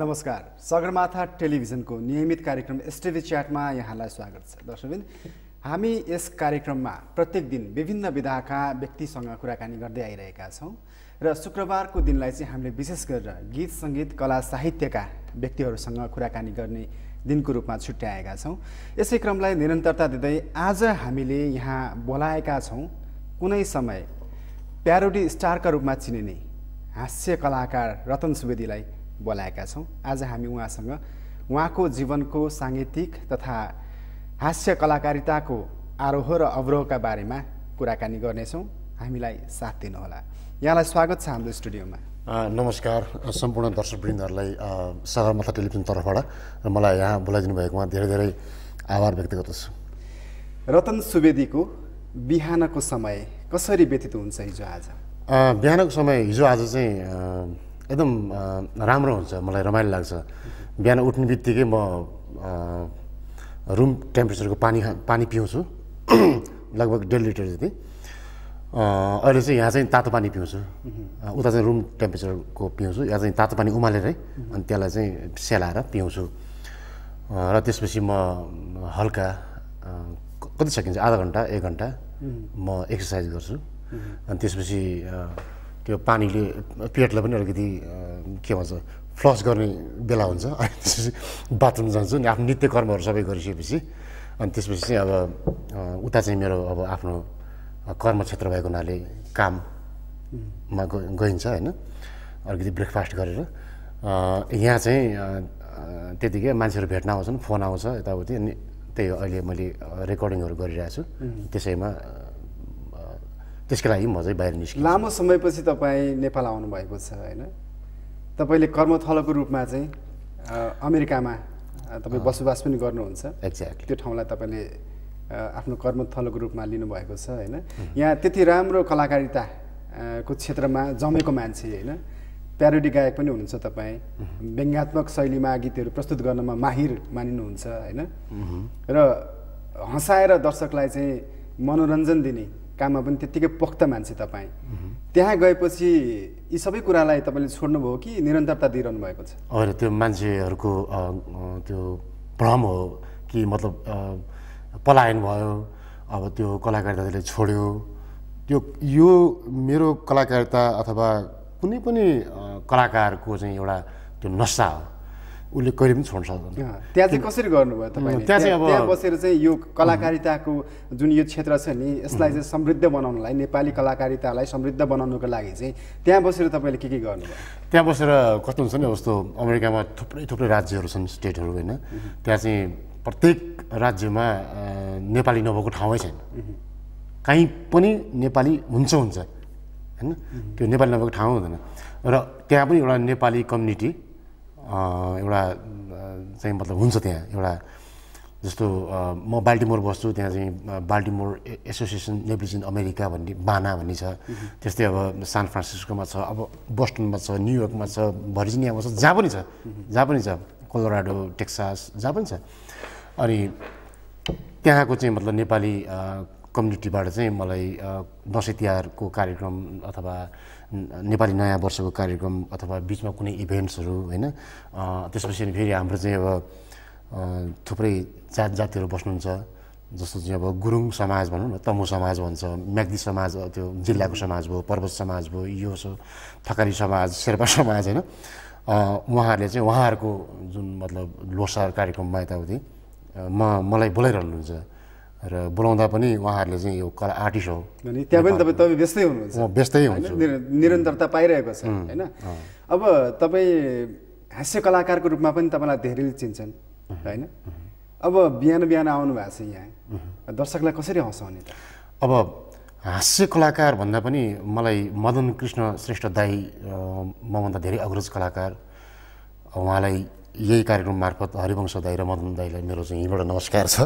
नमस्कार सगरमाथा टेलिभिजनको नियमित कार्यक्रम एसटिभी च्याटमा यहाँलाई स्वागत छ दर्शकबिन हामी यस कार्यक्रममा प्रत्येक दिन विभिन्न विधाका व्यक्तिसँग कुराकानी गर्दै आइरहेका छौँ र शुक्रबारको दिनलाई चाहिँ हामीले विशेष गरेर गीत सङ्गीत कला साहित्यका व्यक्तिहरूसँग कुराकानी गर्ने दिनको रूपमा छुट्याएका छौँ यसै क्रमलाई निरन्तरता दिँदै आज हामीले यहाँ बोलाएका छौँ कुनै समय प्यारोडी स्टारका रूपमा चिनिने हास्य कलाकार रतन सुवेदीलाई बोलाएका छौँ आज हामी उहाँसँग उहाँको जीवनको साङ्गीतिक तथा हास्य कलाकारिताको आरोह र अवरोहका बारेमा कुराकानी गर्नेछौँ हामीलाई साथ दिनुहोला यहाँलाई स्वागत छ हाम्रो स्टुडियोमा नमस्कार सम्पूर्ण दर्शकवृन्दहरूलाई सगरमाथा टेलिभिजन तर्फबाट र मलाई यहाँ बोलाइदिनु भएकोमा धेरै धेरै आभार व्यक्त गर्दछु रतन सुवेदीको बिहानको समय कसरी व्यतीत हुन्छ हिजो आज बिहानको समय हिजो आज चाहिँ एकदम राम्रो हुन्छ मलाई रमाइलो लाग्छ बिहान उठ्ने बित्तिकै म रुम टेम्परेचरको पानी पानी पिउँछु लगभग डेढ लिटर जति अहिले चाहिँ यहाँ चाहिँ तातो पानी पिउँछु उता चाहिँ रुम टेम्परेचरको पिउँछु यहाँ चाहिँ तातो पानी उमालेरै अनि त्यसलाई चाहिँ सेलाएर पिउँछु र त्यसपछि म हल्का कति सकिन्छ आधा घन्टा एक घन्टा म एक्सर्साइज गर्छु अनि त्यसपछि त्यो पानीले पेटलाई पनि अलिकति के भन्छ फ्लस गर्ने बेला हुन्छ अनि त्यसपछि बाथरुम जान्छु नि आफ्नो नित्य कर्महरू सबै गरिसकेपछि अनि त्यसपछि चाहिँ अब उता चाहिँ मेरो अब आफ्नो कर्म क्षेत्र भएको हुनाले काममा गइन्छ होइन अलिकति ब्रेकफास्ट गरेर यहाँ चाहिँ त्यतिकै मान्छेहरू भेट्न आउँछन् फोन आउँछ यताउति अनि त्यही हो अहिले मैले रेकर्डिङहरू गरिरहेको छु त्यसैमा त्यसको लागि म चाहिँ बाहिर निस्केँ लामो समयपछि तपाईँ नेपाल आउनुभएको छ होइन तपाईँले कर्मथलोको रूपमा चाहिँ अमेरिकामा तपाईँ बसोबास पनि गर्नुहुन्छ एक्ज्याक्ट त्यो ठाउँलाई तपाईँले आफ्नो कर्मथलोको रूपमा लिनुभएको छ होइन यहाँ त्यति राम्रो कलाकारिता को क्षेत्रमा जमेको मान्छे होइन प्यारोडी गायक पनि हुनुहुन्छ तपाईँ व्यङ्गात्मक शैलीमा गीतहरू प्रस्तुत गर्नमा माहिर मानिनुहुन्छ होइन र हँसाएर दर्शकलाई चाहिँ मनोरञ्जन दिने काममा पनि त्यत्तिकै पोख्त मान्छे तपाईँ त्यहाँ गएपछि यी सबै कुरालाई तपाईँले छोड्नुभयो कि निरन्तरता दिइरहनु भएको छ होइन त्यो मान्छेहरूको त्यो भ्रम हो कि मतलब पलायन भयो अब त्यो कलाकारिताले छोड्यो त्यो यो मेरो कलाकारिता अथवा कुनै पनि कलाकारको चाहिँ एउटा त्यो नसा हो उसले कहिले पनि छोड्न सक्दैन त्यहाँ चाहिँ कसरी गर्नुभयो तपाईँ त्यहाँ चाहिँ अब त्यहाँ बसेर चाहिँ यो कलाकारिताको जुन यो क्षेत्र छ नि यसलाई चाहिँ समृद्ध बनाउनलाई नेपाली कलाकारितालाई समृद्ध बनाउनुको लागि चाहिँ त्यहाँ बसेर तपाईँले के के गर्नुभयो त्यहाँ बसेर कस्तो हुन्छ नि जस्तो अमेरिकामा थुप्रै थुप्रै राज्यहरू छन् स्टेटहरू होइन त्यहाँ चाहिँ प्रत्येक राज्यमा नेपाली नभएको ठाउँै छैन काहीँ पनि नेपाली हुन्छ हुन्छ होइन त्यो नेपाली नभएको ठाउँ हुँदैन र त्यहाँ पनि एउटा नेपाली कम्युनिटी एउटा चाहिँ मतलब हुन्छ त्यहाँ एउटा जस्तो म बाल्टिमोर बस्छु त्यहाँ चाहिँ Baltimore association Nepalese in America भन्ने बाना भन्ने छ त्यस्तै अब सान फ्रान्सिस्कोमा छ अब बोस्टनमा छ न्युयोर्कमा छ भर्जिनियामा छ जहाँ पनि छ जहाँ पनि छ कोलोराडो टेक्सास जहाँ पनि छ अनि त्यहाँको चाहिँ मतलब नेपाली कम्युनिटीबाट चाहिँ मलाई दसैँ तिहारको कार्यक्रम अथवा नेपाली नयाँ वर्षको कार्यक्रम अथवा बिचमा कुनै इभेन्ट्सहरू होइन त्यसपछि फेरि हाम्रो चाहिँ अब थुप्रै जात जातिहरू बस्नुहुन्छ जस्तो चाहिँ अब गुरुङ समाज भनौँ न तमु समाज भन्छ म्याग्दी समाज त्यो जिल्लाको समाज भयो पर्वत समाज भयो यो थकारी समाज शेर्पा समाज होइन उहाँहरूले चाहिँ उहाँहरूको जुन मतलब लोसार कार्यक्रममा यताउति म मलाई बोलाइरहनुहुन्छ र बोलाउँदा पनि उहाँहरूले चाहिँ यो कला आर्टिस्ट हो अनि त्यहाँ पनि तपाईँ तपाईँ व्यस्तै हुनुहुन्छ व्यस्तै हुनुहुन्छ निरन्तरता पाइरहेको छ होइन अब तपाईँ हास्य कलाकारको रूपमा पनि तपाईँलाई धेरैले चिन्छन् होइन अब बिहान बिहान आउनु भएको छ यहाँ दर्शकलाई कसरी हँसाउने त अब हास्य कलाकार भन्दा पनि मलाई मदन कृष्ण श्रेष्ठ दाई मभन्दा धेरै अग्रज कलाकार उहाँलाई यही कार्यक्रम मार्फत हरिवंश दाई र मदन दाईलाई मेरो चाहिँ यहीँबाट नमस्कार छ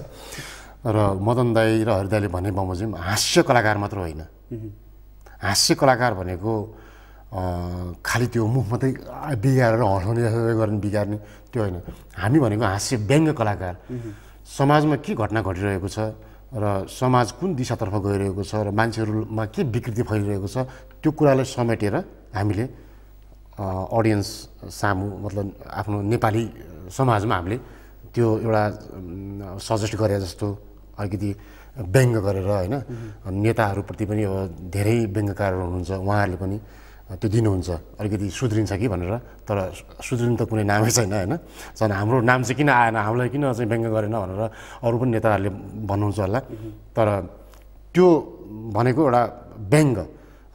र मदन दाई र हरिदाले भने बमोजिम हास्य कलाकार मात्र होइन हास्य कलाकार भनेको खालि त्यो मुख मात्रै बिगारेर हँसाउने गर्ने बिगार्ने त्यो होइन हामी भनेको हास्य व्यङ्ग कलाकार समाजमा के घटना घटिरहेको छ र समाज कुन दिशातर्फ गइरहेको छ र मान्छेहरूमा के विकृति फैलिरहेको छ त्यो कुरालाई समेटेर हामीले अडियन्स सामु मतलब आफ्नो नेपाली समाजमा हामीले त्यो एउटा सजेस्ट गरे जस्तो अलिकति व्यङ्ग गरेर होइन नेताहरूप्रति पनि अब धेरै व्यङ्गकारहरू हुनुहुन्छ उहाँहरूले पनि त्यो दिनुहुन्छ अलिकति सुध्रिन्छ कि भनेर तर सुध्रिनु त कुनै नामै छैन होइन झन् हाम्रो नाम चाहिँ किन आएन हामीलाई किन चाहिँ व्यङ्ग गरेन भनेर अरू पनि नेताहरूले भन्नुहुन्छ होला तर त्यो भनेको एउटा व्यङ्ग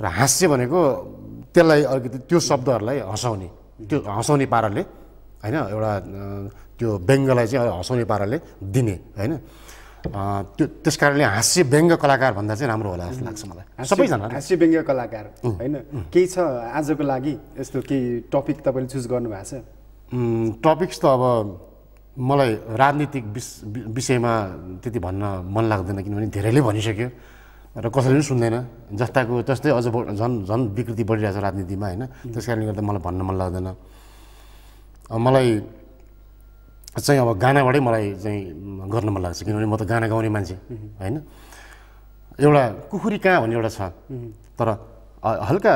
र हाँस्य भनेको त्यसलाई अलिकति त्यो शब्दहरूलाई हँसाउने त्यो हँसाउने पाराले होइन एउटा त्यो व्यङ्गलाई चाहिँ हँसाउने पाराले दिने होइन त्यो त्यस कारणले हास्य व्यङ्ग कलाकार भन्दा चाहिँ राम्रो होला जस्तो लाग्छ मलाई सबैजना हास्य व्यङ्ग कलाकार होइन केही छ आजको लागि यस्तो केही टपिक तपाईँले चुज गर्नुभएको छ टपिक्स त अब मलाई राजनीतिक विषयमा त्यति भन्न मन लाग्दैन किनभने धेरैले भनिसक्यो र कसैले पनि सुन्दैन जस्ताको जस्तै अझ झन् झन् विकृति बढिरहेको छ राजनीतिमा होइन त्यस कारणले गर्दा मलाई भन्न मन लाग्दैन मलाई चाहिँ अब गानाबाटै मलाई चाहिँ गर्न मन लाग्छ किनभने म त गाना गाउने मान्छे होइन एउटा कुखुरी कहाँ भन्ने एउटा छ तर हल्का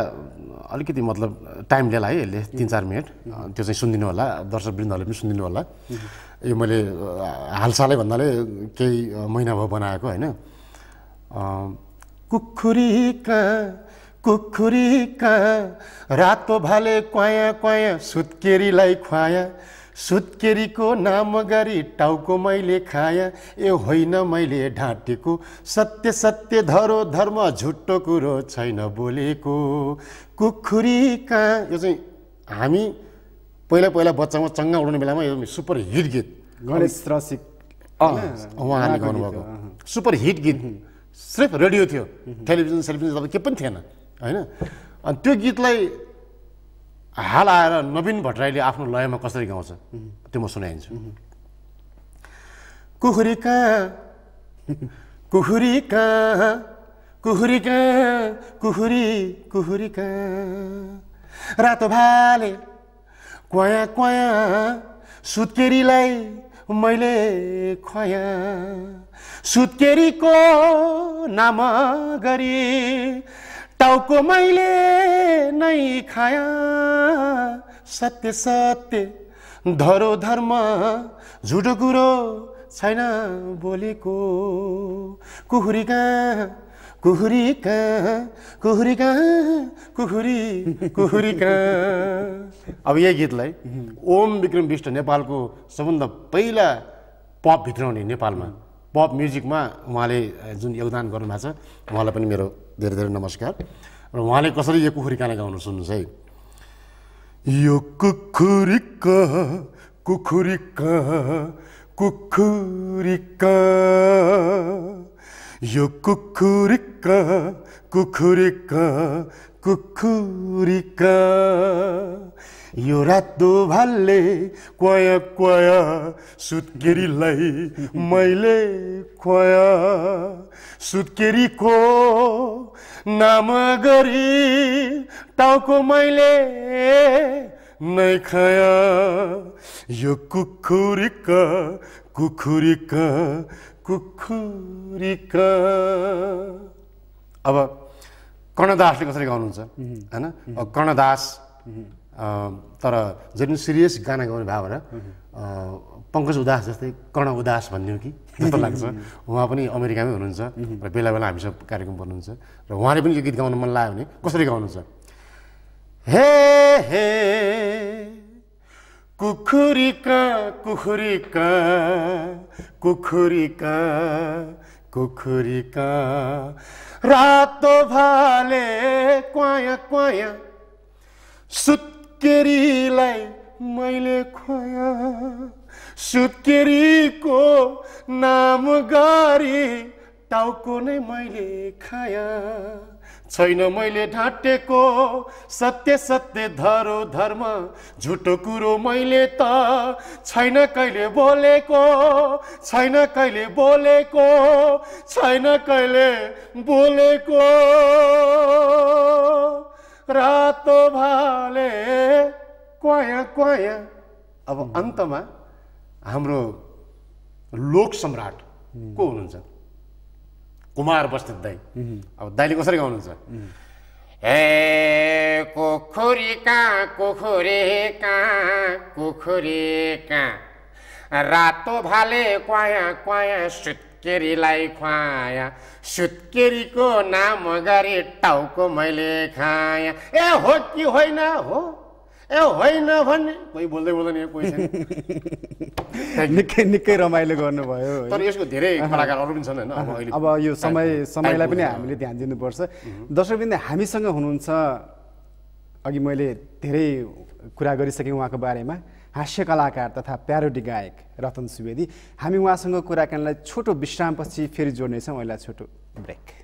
अलिकति मतलब टाइम लिएर है यसले तिन चार मिनट त्यो चाहिँ सुनिदिनु होला दर्शकवृन्दहरूले पनि सुनिदिनु होला यो मैले हालसालै भन्नाले केही महिना भयो बनाएको होइन कुखुरी कहाँ कुखुरी कहाँ रातो भाले क्वाया क्वाया सुत्केरीलाई खुवाया सुत्केरीको नाम गरी टाउको मैले खाया ए होइन मैले ढाँटेको सत्य सत्य धरो धर्म झुट्टो कुरो छैन बोलेको कुखुरी कहाँ यो चाहिँ हामी पहिला पहिला बच्चामा चङ्गा उडाउने बेलामा यो सुपर हिट गीत गणेश रसिक उहाँले गर्नुभएको सुपर हिट गीत सिर्फ रेडियो थियो टेलिभिजन सेलिभिजन तपाईँ के पनि थिएन होइन अनि त्यो गीतलाई हाल आएर नवीन भट्टराईले आफ्नो लयमा कसरी गाउँछ त्यो म सुनाइदिन्छु कुखुरी कहाँ कुखुरी कहाँ कुखुरी कहाँ कुखुरी कुखुरी कहाँ रातो भाले क्वया क्वया सुत्केरीलाई मैले खया सुत्केरीको नाम गरी टाउको मैले नै खाया सत्य सत्य धरो धर्म झुटो कुरो छैन बोलेको कुखुरी कहाँ कुखुरी कहाँ कुहुरी कहाँ कुखुरी कुखुरी कहाँ अब यही गीतलाई ओम विक्रम विष्ट नेपालको सबभन्दा पहिला पप भित्राउने नेपालमा पप म्युजिकमा उहाँले जुन योगदान गर्नुभएको छ उहाँलाई पनि मेरो धेरै धेरै नमस्कार र उहाँले कसरी यो कुखुरी काना गाउनु सुन्नुहोस् है यो कुखुरी कुखुरी कुखुरी यो कुखुरिक कुखुरिक कुखुरिक यो रातो भाले क्वय क्वय सुत्केरीलाई मैले क्वय सुत्केरीको नाम गरी टाउको मैले नै खाय यो कुखुरिक कुखुरिक कुखुरीक अब कर्णदासले कसरी गाउनुहुन्छ होइन कर्णदास तर जहिले सिरियस गाना गाउने भयो भने पङ्कज उदास जस्तै कर्ण उदास हो कि जस्तो लाग्छ उहाँ पनि अमेरिकामै हुनुहुन्छ र बेला बेला हामीसँग कार्यक्रम गर्नुहुन्छ र उहाँले पनि यो गीत गाउन मन लाग्यो भने कसरी गाउनुहुन्छ हे हे कुखुरीका कुखुरीका कुखुरीका कुखुरीका रातो भाले क्वाया क्वाया सुत्केरीलाई मैले खोया सुत्केरीको नाम गरी टाउको नै मैले खाया छैन मैले ढाँटेको सत्य सत्य धरो धर्म झुटो कुरो मैले त छैन कहिले बोलेको छैन कहिले बोलेको छैन कहिले बोलेको रातो भाले क्वाया क्वाया अब अन्तमा हाम्रो लोक सम्राट को हुनुहुन्छ कुमार बस्नेत दाई अब दाइले कसरी गाउनुहुन्छ ए कुखुरी कहाँ कुखुरी कहाँ कुखुरी कहाँ रातो भाले क्वाया क्वाया सुत्केरीलाई खुवाया सुत्केरीको नाम गरी टाउको मैले खाया ए हो कि होइन हो ए होइन भन्ने कोही बोल्दै बोल्दैन कोही निकै निकै रमाइलो गर्नुभयो तर यसको धेरै कलाकारहरू पनि छन् होइन अब यो समय समयलाई पनि हामीले ध्यान दिनुपर्छ दर्शकबिन्द हामीसँग हुनुहुन्छ अघि मैले धेरै कुरा गरिसकेँ उहाँको बारेमा हास्य कलाकार तथा प्यारोडी गायक रतन सुवेदी हामी उहाँसँग कुराकानीलाई छोटो विश्रामपछि फेरि जोड्नेछौँ अहिले छोटो ब्रेक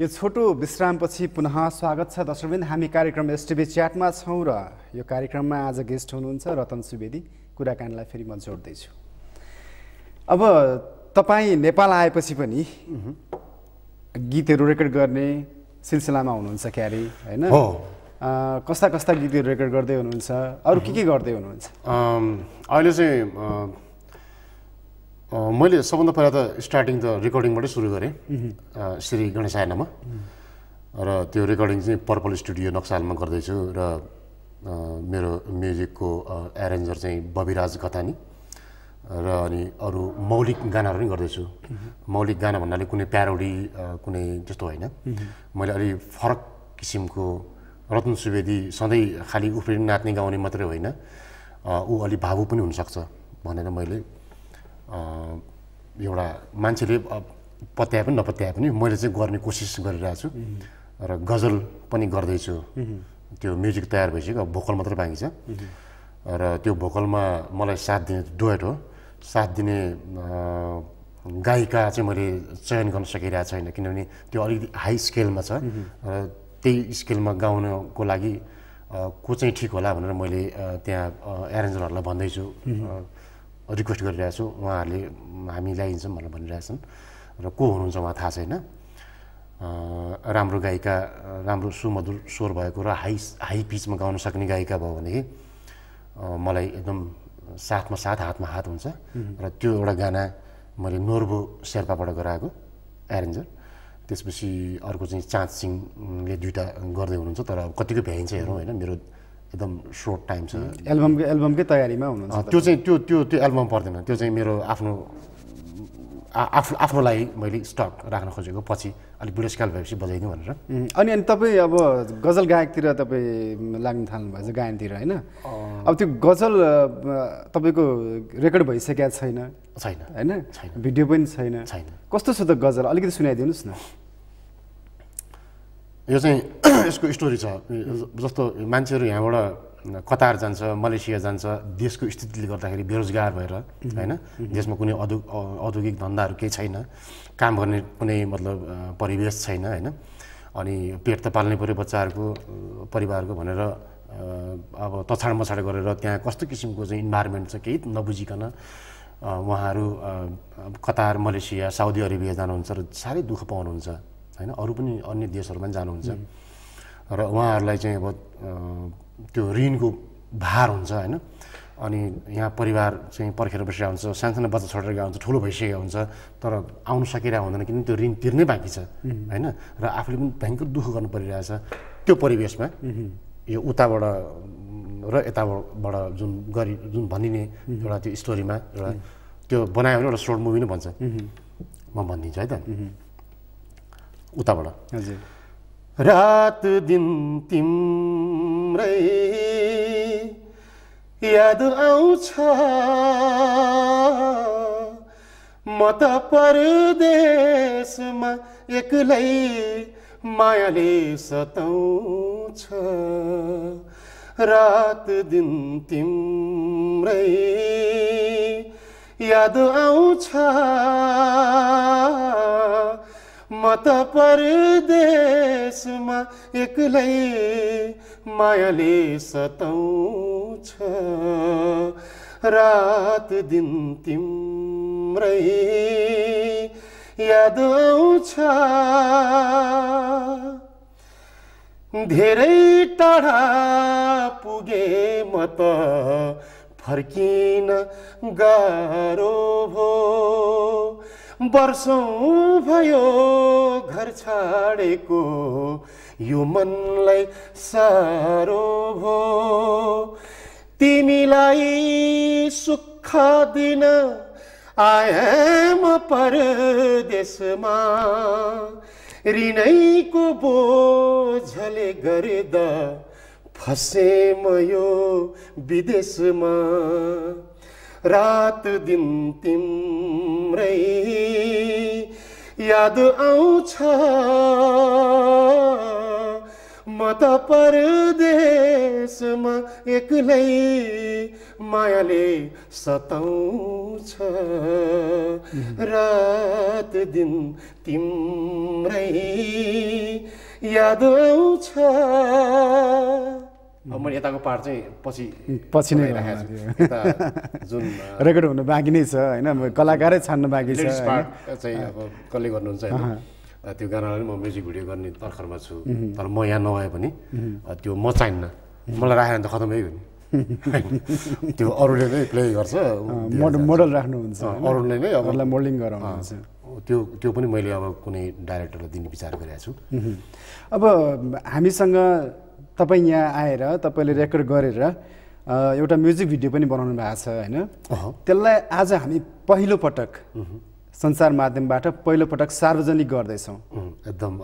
यो छोटो विश्रामपछि पुनः स्वागत छ दर्शकबिन हामी कार्यक्रम एसटिभी च्याटमा छौँ र यो कार्यक्रममा आज गेस्ट हुनुहुन्छ रतन सुवेदी कुराकानीलाई फेरि म जोड्दैछु अब तपाईँ नेपाल आएपछि पनि गीतहरू रेकर्ड गर्ने सिलसिलामा हुनुहुन्छ क्यारे होइन कस्ता कस्ता गीतहरू रेकर्ड गर्दै हुनुहुन्छ अरू के के गर्दै हुनुहुन्छ अहिले चाहिँ मैले सबभन्दा पहिला त स्टार्टिङ त रेकर्डिङबाटै सुरु गरेँ श्री गणेश आयनामा र त्यो रेकर्डिङ चाहिँ पर्पल स्टुडियो नक्सालमा गर्दैछु र मेरो म्युजिकको एरेन्जर चाहिँ बबिराज कथानी र अनि अरू मौलिक गानाहरू पनि गर्दैछु मौलिक गाना भन्नाले कुनै प्यारोडी कुनै त्यस्तो होइन मैले अलि फरक किसिमको रत्न सुवेदी सधैँ खालि उफ्रिने नाच्ने गाउने मात्रै होइन ऊ अलि भावु पनि हुनसक्छ भनेर मैले एउटा मान्छेले पत्याए पनि नपत्याए पनि मैले चाहिँ गर्ने कोसिस गरिरहेको छु र गजल पनि गर्दैछु त्यो म्युजिक तयार भइसक्यो अब भोकल मात्रै बाँकी छ र त्यो भोकलमा मलाई साथ दिने डुएट हो साथ दिने गायिका चाहिँ मैले चयन गर्न सकिरहेको छैन किनभने त्यो अलिकति हाई स्केलमा छ र त्यही स्केलमा गाउनको लागि को चाहिँ ठिक होला भनेर मैले त्यहाँ एरेन्जरहरूलाई भन्दैछु रिक्वेस्ट छु उहाँहरूले हामी ल्याइदिन्छौँ भनेर भनिरहेछन् र को हुनुहुन्छ उहाँ थाहा छैन राम्रो गायिका राम्रो सुमधुर स्वर भएको र हाई हाई पिचमा गाउन सक्ने गायिका भयो भनेदेखि मलाई एकदम साथमा साथ हातमा हात हुन्छ र त्यो एउटा गाना मैले नोर्बो शेर्पाबाट गराएको एरेन्जर त्यसपछि अर्को चाहिँ चाँद सिंहले दुइटा गर्दै हुनुहुन्छ तर कतिको भ्याइन्छ हेरौँ होइन मेरो एकदम सर्ट टाइम छ एल्बमको एल्बमकै तयारीमा हुनुहुन्छ त्यो चाहिँ त्यो त्यो त्यो एल्बम पर्दैन त्यो चाहिँ मेरो आफ्नो आफ्नो आफ्नो लागि मैले स्टक राख्न खोजेको पछि अलिक बुढेसकाल भएपछि बजाइदिउँ भनेर अनि अनि तपाईँ अब गजल गायकतिर तपाईँ लाग्न थाल्नुभएछ गायनतिर होइन अब त्यो गजल तपाईँको रेकर्ड भइसकेको छैन छैन होइन भिडियो पनि छैन छैन कस्तो छ त गजल अलिकति सुनाइदिनुहोस् न यो चाहिँ यसको स्टोरी छ जस्तो मान्छेहरू यहाँबाट कतार जान्छ मलेसिया जान्छ देशको स्थितिले गर्दाखेरि बेरोजगार भएर होइन देशमा कुनै औद्यो औद्योगिक धन्दाहरू केही छैन काम गर्ने कुनै मतलब परिवेश छैन होइन अनि पेट त पाल्नै पऱ्यो बच्चाहरूको परिवारको भनेर अब तछाड मछाड गरेर त्यहाँ कस्तो किसिमको चाहिँ इन्भाइरोमेन्ट छ केही नबुझिकन उहाँहरू कतार मलेसिया साउदी अरेबिया जानुहुन्छ र साह्रै दुःख पाउनुहुन्छ होइन अरू पनि अन्य देशहरूमा पनि जानुहुन्छ र उहाँहरूलाई चाहिँ अब त्यो ऋणको भार हुन्छ होइन अनि यहाँ परिवार चाहिँ पर्खेर बसिरहेको हुन्छ सानसानो बच्चा छोडेर गएको हुन्छ ठुलो भइसकेको हुन्छ तर आउनु सकिरहेको हुँदैन किनभने त्यो ऋण तिर्नै बाँकी छ होइन र आफूले पनि भयङ्कर दुःख गर्नु परिरहेछ त्यो परिवेशमा यो उताबाट र यताबाट जुन गरि जुन भनिने एउटा त्यो स्टोरीमा एउटा त्यो बनायो भने एउटा सोर्ट मुभी नै भन्छ म भनिदिन्छु है त उताबाट हजुर रात दिन तिम्रै याद आउँछ म त परदेशमा एक्लै मायाले सताउँछ रात दिन तिम्रै याद आउँछ म त परदेशमा एक्लै मायाले सताउँछ रात दिन तिम्रै याद आउँछ धेरै टाढा पुगे म त फर्किन गाह्रो भो वर्षौँ भयो घर छाडेको यो मनलाई साह्रो भो तिमीलाई सुख दिन आएम परदेशमा ऋणैको बोझले गर्दा फसेम यो विदेशमा रात दिन तिम्रै याद आउँछ म त परदेशमा एक्लै मायाले सताउँछ रात दिन तिम्रै याद आउँछ अब मैले यताको पार्ट चाहिँ पछि पछि नै यता जुन रेकर्ड हुनु बाँकी नै छ होइन कलाकारै छान्नु बाँकी छ चाहिँ अब कसले गर्नुहुन्छ त्यो गानालाई म म्युजिक भिडियो गर्ने तर्खरमा छु तर म यहाँ नआए पनि त्यो म चाहिन्न मलाई राखेन त खतमै हो नि त्यो अरूले नै प्ले गर्छ मोडल राख्नुहुन्छ अरूले नै अरूलाई मोडलिङ गराउनुहुन्छ त्यो त्यो पनि मैले अब कुनै डाइरेक्टरलाई दिने विचार गरेको छु अब हामीसँग तपाईँ यहाँ आएर तपाईँले रेकर्ड गरेर एउटा म्युजिक भिडियो पनि बनाउनु भएको छ होइन त्यसलाई आज हामी पहिलोपटक संसार माध्यमबाट पहिलोपटक सार्वजनिक गर्दैछौँ एकदम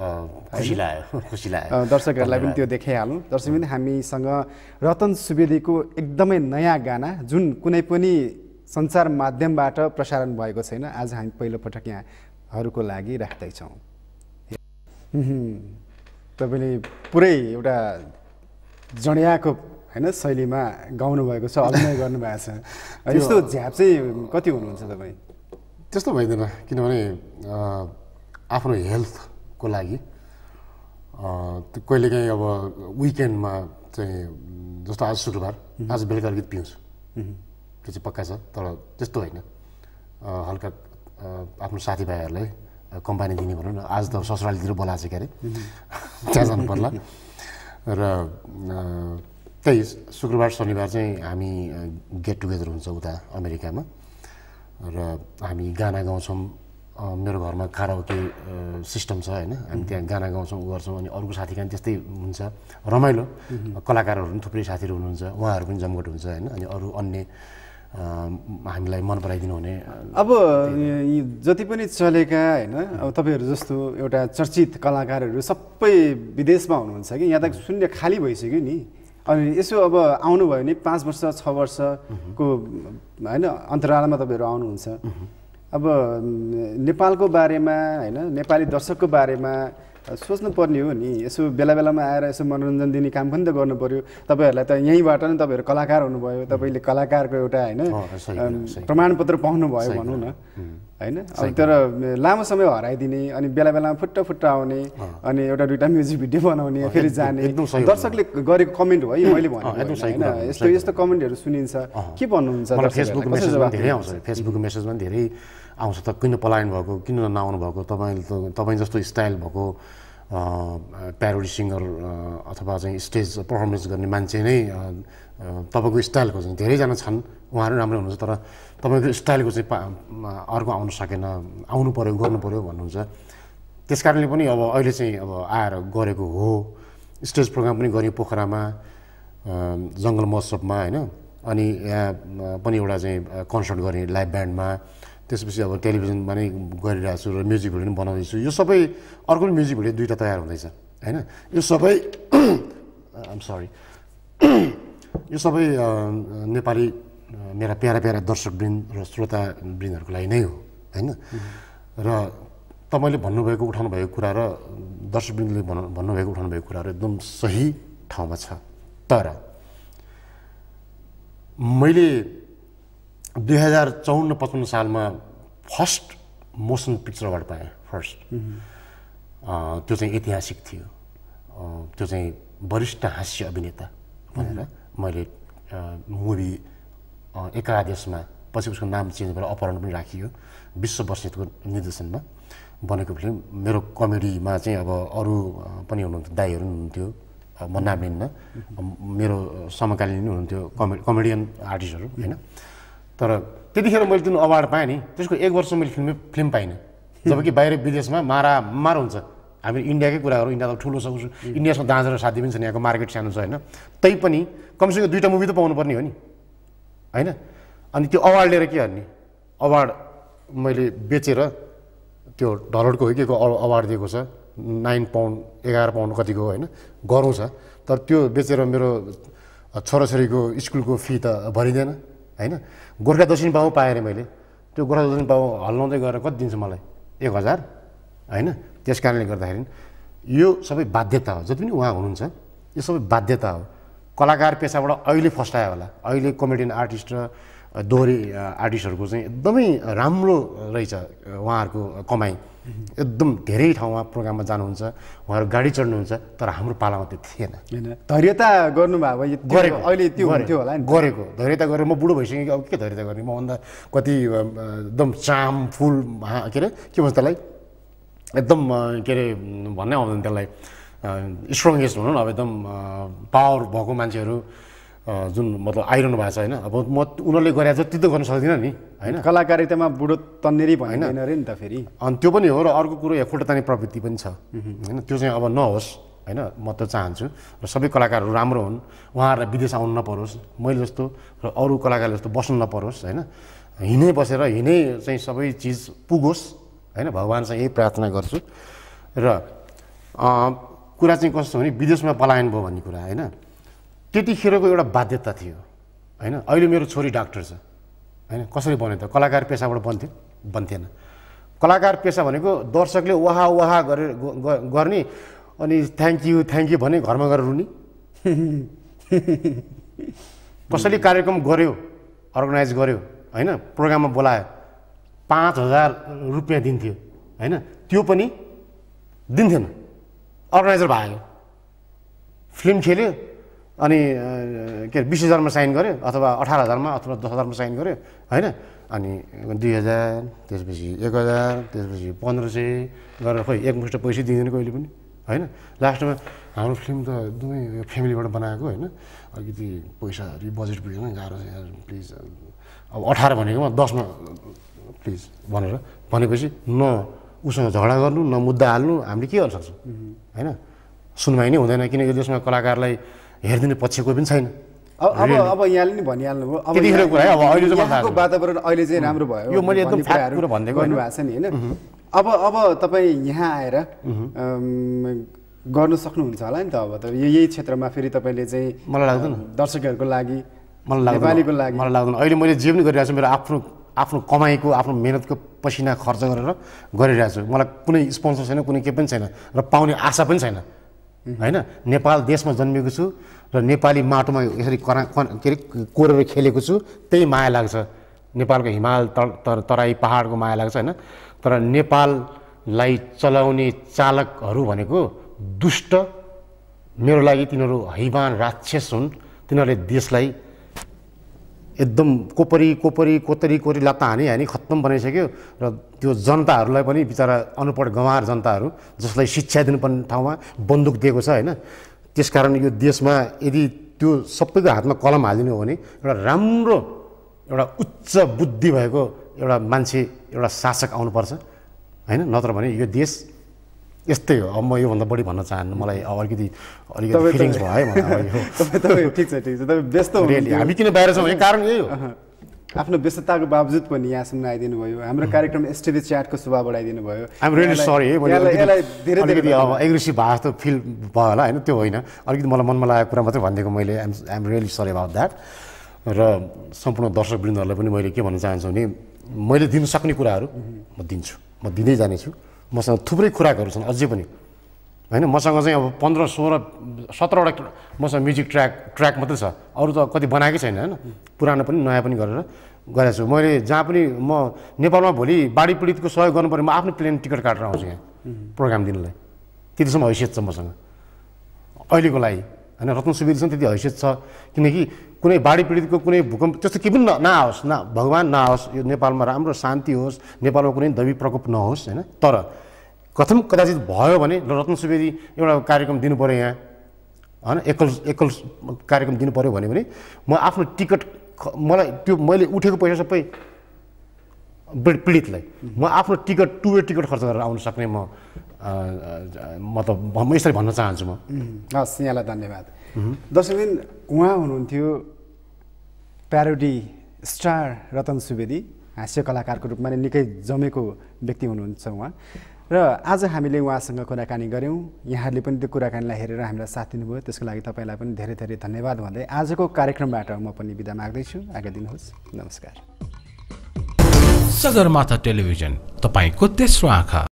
खुसी लाग्यो खुसी लाग्यो दर्शकहरूलाई पनि त्यो देखाइहालौँ दर्शक पनि हामीसँग रतन सुवेदीको एकदमै नयाँ गाना जुन कुनै पनि संसार माध्यमबाट प्रसारण भएको छैन आज हामी पहिलोपटक यहाँहरूको लागि राख्दैछौँ तपाईँले पुरै एउटा जडियाको होइन शैलीमा गाउनुभएको छ अभिनय गर्नुभएको छ यस्तो झ्याप चाहिँ कति हुनुहुन्छ तपाईँ त्यस्तो भइँदैन किनभने आफ्नो हेल्थको लागि कहिलेकाहीँ अब विकेन्डमा चाहिँ जस्तो आज शुक्रबार आज बेलुका अलिकति पिउँछु त्यो चाहिँ पक्का छ तर त्यस्तो होइन हल्का आफ्नो साथीभाइहरूलाई कम्पनी दिने भनौँ न आज त ससुरालीतिर बोलाएको छ क्यारे त्यहाँ जानु पर्ला र त्यही शुक्रबार शनिबार चाहिँ हामी गेट टुगेदर हुन्छ उता अमेरिकामा र हामी गाना गाउँछौँ मेरो घरमा काराओके सिस्टम छ होइन हामी त्यहाँ गाना गाउँछौँ गर्छौँ अनि अरूको साथी कहाँ त्यस्तै हुन्छ रमाइलो कलाकारहरू पनि थुप्रै साथीहरू हुनुहुन्छ उहाँहरू पनि जमघट हुन्छ होइन अनि अरू अन्य हामीलाई मन पराइदिनु हुने अब जति पनि चलेका होइन अब तपाईँहरू जस्तो एउटा चर्चित कलाकारहरू सबै विदेशमा हुनुहुन्छ कि यहाँ त शून्य खाली भइसक्यो नि अनि यसो अब आउनुभयो भने पाँच वर्ष छ वर्षको होइन अन्तरालमा तपाईँहरू आउनुहुन्छ अब नेपालको बारेमा होइन नेपाली दर्शकको बारेमा सोच्नुपर्ने हो नि यसो बेला बेलामा आएर यसो मनोरञ्जन दिने काम पनि त गर्नु पर्यो तपाईँहरूलाई त यहीँबाट नै तपाईँहरू कलाकार हुनुभयो तपाईँले कलाकारको एउटा होइन प्रमाणपत्र पाउनु भयो भनौँ न होइन तर लामो समय हराइदिने अनि बेला बेलामा फुट्टा फुट्टा आउने अनि एउटा दुइटा म्युजिक भिडियो बनाउने फेरि जाने दर्शकले गरेको कमेन्ट हो है मैले भनेको होइन यस्तो यस्तो कमेन्टहरू सुनिन्छ के भन्नुहुन्छ फेसबुक मेसेज धेरै धेरै आउँछ त किन पलायन भएको किन नआउनु भएको तपाईँले त तपाईँ जस्तो स्टाइल भएको प्यारोडी सिङ्गर अथवा चाहिँ स्टेज पर्फर्मेन्स गर्ने मान्छे नै तपाईँको स्टाइलको चाहिँ धेरैजना छन् उहाँहरू राम्रो हुनुहुन्छ तर तपाईँको स्टाइलको चाहिँ अर्को आउनु सकेन आउनु पऱ्यो गर्नु पऱ्यो भन्नुहुन्छ त्यस कारणले पनि अब अहिले चाहिँ अब आएर गरेको हो स्टेज प्रोग्राम पनि गरेँ पोखरामा जङ्गल महोत्सवमा होइन अनि यहाँ पनि एउटा चाहिँ कन्सर्ट गरेँ लाइभ ब्यान्डमा त्यसपछि अब टेलिभिजनमा नै गरिरहेको छु र म्युजिक भिडियो पनि बनाउँदैछु यो सबै अर्को म्युजिक भिडियो दुइटा तयार हुँदैछ होइन यो सबै आम सरी यो सबै नेपाली मेरा प्यारा प्यारा दर्शकवृन्द र श्रोतावृन्दहरूको लागि नै हो होइन र तपाईँले भन्नुभएको उठाउनु भएको कुरा र दर्शकवृन्दले भन् भन्नुभएको भएको कुराहरू एकदम सही ठाउँमा छ तर मैले दुई हजार चौन्न पचपन्न सालमा फर्स्ट मोसन पिक्चर अवार्ड पाएँ फर्स्ट त्यो चाहिँ ऐतिहासिक थियो त्यो चाहिँ वरिष्ठ हास्य अभिनेता भनेर मैले मुभी एकादेशमा पछि उसको नाम चेन्ज गरेर अपहरण पनि राखियो विश्व बस्नेतको निर्देशनमा बनेको फिल्म मेरो कमेडीमा चाहिँ अब अरू पनि हुनुहुन्थ्यो दाईहरू हुनुहुन्थ्यो म नाम मेरो समकालीन हुनुहुन्थ्यो कमे कमेडियन आर्टिस्टहरू होइन तर त्यतिखेर मैले जुन अवार्ड पाएँ नि त्यसको एक वर्ष मैले फिल्म फिल्म पाइनँ जबकि बाहिर विदेशमा मारा मार हुन्छ हामी इन्डियाकै कुरा गरौँ इन्डिया त ठुलो छ इन्डियासँग दाँजर साथी पनि छन् यहाँको मार्केट सानो छ होइन पनि कमसेकम दुईवटा मुभी त पाउनुपर्ने हो नि होइन अनि त्यो अवार्ड लिएर के गर्ने अवार्ड मैले बेचेर त्यो ढलडको हो के अवार्ड दिएको छ नाइन पाउन्ड एघार पाउन्ड कतिको होइन गरौँ छ तर त्यो बेचेर मेरो छोराछोरीको स्कुलको फी त भरिँदैन होइन गोर्खा दक्षिण पाउँ पाएँ अरे मैले त्यो गोर्खा दक्षिण पाउँ हल्लाउँदै गएर कति दिन्छ मलाई एक हजार होइन त्यस कारणले गर्दाखेरि यो सबै बाध्यता हो जति पनि उहाँ हुनुहुन्छ यो सबै बाध्यता हो कलाकार पेसाबाट अहिले फस्टायो होला अहिले कमेडियन आर्टिस्ट र दोहोरे आर्टिस्टहरूको चाहिँ एकदमै राम्रो रहेछ उहाँहरूको कमाइ एकदम धेरै ठाउँमा प्रोग्राममा जानुहुन्छ उहाँहरू गाडी चढ्नुहुन्छ तर हाम्रो पालामा त्यो थिएन धैर्यता गर्नुभयो गरेको अहिले त्यो हुन्थ्यो होला नि गरेको धैर्यता गरेर म बुढो भइसकेँ कि अब के धैर्यता गर्ने मभन्दा कति एकदम चाम फुल के अरे के भन्छ त्यसलाई एकदम के अरे भन्नै आउँदैन त्यसलाई स्ट्रङ्गेस्ट भनौँ न अब एकदम पावर भएको मान्छेहरू जुन मतलब आइरहनु भएको छ होइन अब म उनीहरूले गरे जति त गर्न सक्दिनँ नि होइन कलाकारितामा बुढो तन्नेरी भएन अरे नि त फेरि अनि त्यो पनि हो र अर्को कुरो यहाँ खुट्टातानी प्रवृत्ति पनि छ होइन त्यो चाहिँ अब नहोस् होइन म त चाहन्छु र सबै कलाकारहरू राम्रो हुन् उहाँहरूलाई विदेश आउनु नपरोस् मैले जस्तो र अरू कलाकारले जस्तो बस्नु नपरोस् होइन हिँडै बसेर हिँडै चाहिँ सबै चिज पुगोस् होइन भगवान्सँग यही प्रार्थना गर्छु र कुरा चाहिँ कस्तो भने विदेशमा पलायन भयो भन्ने कुरा होइन त्यतिखेरको एउटा बाध्यता थियो होइन अहिले मेरो छोरी डाक्टर छ होइन कसरी बन्यो त कलाकार पेसाबाट बन्थ्यो बन्थेन कलाकार पेसा भनेको दर्शकले वहा वहा गरेर गर्ने अनि थ्याङ्क यू थ्याङ्क यू भने घरमा गएर रुने कसैले कार्यक्रम गर्यो अर्गनाइज गर्यो होइन प्रोग्राममा बोलायो पाँच हजार रुपियाँ दिन्थ्यो होइन त्यो पनि दिन्थेन अर्गनाइजर भयो फिल्म खेल्यो अनि के अरे बिस हजारमा साइन गऱ्यो अथवा अठार हजारमा अथवा दस हजारमा साइन गऱ्यो होइन अनि दुई हजार त्यसपछि एक हजार त्यसपछि पन्ध्र सय गरेर खोइ एकमुष्ट पैसै दिँदैन कहिले पनि होइन लास्टमा हाम्रो फिल्म त एकदमै फ्यामिलीबाट बनाएको होइन अलिकति पैसाहरू बजेट पुगेन गाह्रो छ प्लिज अब अठार भनेकोमा दसमा प्लिज भनेर भनेपछि न उसँग झगडा गर्नु न मुद्दा हाल्नु हामीले के गर्न सक्छौँ होइन सुनवाई नै हुँदैन किनकि त्यसमा कलाकारलाई हेरिदिने पक्षको पनि छैन अब अब यहाँले नि भनिहाल्नु अब अब अहिले वातावरण अहिले चाहिँ राम्रो भयो यो मैले एकदम छ नि होइन अब अब तपाईँ यहाँ आएर गर्नु सक्नुहुन्छ होला नि त अब त यही क्षेत्रमा फेरि तपाईँले चाहिँ मलाई लाग्दैन दर्शकहरूको लागि मलाई लाग्दैन नेपालीको लागि मलाई लाग्दैन अहिले मैले जे पनि गरिरहेको छु मेरो आफ्नो आफ्नो कमाइको आफ्नो मेहनतको पसिना खर्च गरेर गरिरहेको छु मलाई कुनै स्पोन्सर छैन कुनै केही पनि छैन र पाउने आशा पनि छैन होइन नेपाल देशमा जन्मेको छु र नेपाली माटोमा यसरी करा के अरे कोरेर खेलेको छु त्यही माया लाग्छ नेपालको हिमाल तर तराई पहाडको माया लाग्छ होइन तर नेपाललाई चलाउने चालकहरू भनेको दुष्ट मेरो लागि तिनीहरू हैवान राक्षस हुन् तिनीहरूले देशलाई एकदम कोपरी कोपरी कोतरी कोरी लात्ता हानी हानी खत्तम बनाइसक्यो र त्यो जनताहरूलाई पनि बिचरा अनपढ गँवार जनताहरू जसलाई शिक्षा दिनुपर्ने ठाउँमा बन्दुक दिएको छ होइन त्यस कारण यो देशमा यदि त्यो सबैको हातमा कलम हालिदिनु हो भने एउटा राम्रो एउटा उच्च बुद्धि भएको एउटा मान्छे एउटा शासक आउनुपर्छ होइन नत्र भने यो देश यस्तै हो अब म योभन्दा बढी भन्न चाहन्न मलाई अलिकति अलिकति भयो मलाई ठिक छ ठिक छ तपाईँ व्यस्त हामी किन बाहिर छौँ कारण यही हो आफ्नो व्यस्तताको बावजुद पनि यहाँसम्म आइदिनु भयो हाम्रो कार्यक्रम एसटिभी च्याटको शुभा बढाइदिनु भयो सरी एग्रेसिभ भए जस्तो फिल भयो होला होइन त्यो होइन अलिकति मलाई मनमा लागेको कुरा मात्रै भनिदिएको मैले I'm I'm really sorry about that र सम्पूर्ण दर्शकवृन्दहरूलाई पनि मैले के भन्न चाहन्छु भने मैले दिनु सक्ने कुराहरू म दिन्छु म दिँदै जानेछु मसँग थुप्रै खुराकहरू छन् अझै पनि होइन मसँग चाहिँ अब पन्ध्र सोह्र सत्रवटा मसँग म्युजिक ट्र्याक ट्र्याक मात्रै छ अरू त कति बनाएकै छैन होइन पुरानो पनि नयाँ पनि गरेर गरेको छु मैले जहाँ पनि म नेपालमा भोलि बाढी पीडितको सहयोग गर्नु पऱ्यो म आफ्नो प्लेन टिकट काटेर आउँछु यहाँ प्रोग्राम दिनलाई त्यतिसम्म हैसियत छ मसँग अहिलेको लागि होइन रत्न सुवेदीसँग त्यति हैसियत छ किनकि कुनै बाढी पीडितको कुनै भूकम्प त्यस्तो केही पनि नआओस् न भगवान् नआओस् यो नेपालमा राम्रो शान्ति होस् नेपालमा कुनै दवी प्रकोप नहोस् होइन तर कथम कदाचित भयो भने रत्न सुवेदी एउटा कार्यक्रम दिनु पऱ्यो यहाँ होइन एकल एकल कार्यक्रम दिनु पऱ्यो भने म आफ्नो टिकट मलाई त्यो मैले उठेको पैसा सबै पीडितलाई म आफ्नो टिकट टु वे टिकट खर्च गरेर आउन सक्ने म मतलब म यसरी भन्न चाहन्छु म हस् यहाँलाई धन्यवाद दिन उहाँ हुनुहुन्थ्यो प्यारोडी स्टार रतन सुवेदी हास्य कलाकारको रूपमा नै निकै जमेको व्यक्ति हुनुहुन्छ उहाँ र आज हामीले उहाँसँग कुराकानी गऱ्यौँ यहाँहरूले पनि त्यो कुराकानीलाई हेरेर हामीलाई साथ दिनुभयो त्यसको लागि तपाईँलाई पनि धेरै धेरै धन्यवाद भन्दै आजको कार्यक्रमबाट म पनि बिदा माग्दैछु आगे दिनुहोस् नमस्कार सगरमाथा टेलिभिजन तपाईँको तेस्रो आँखा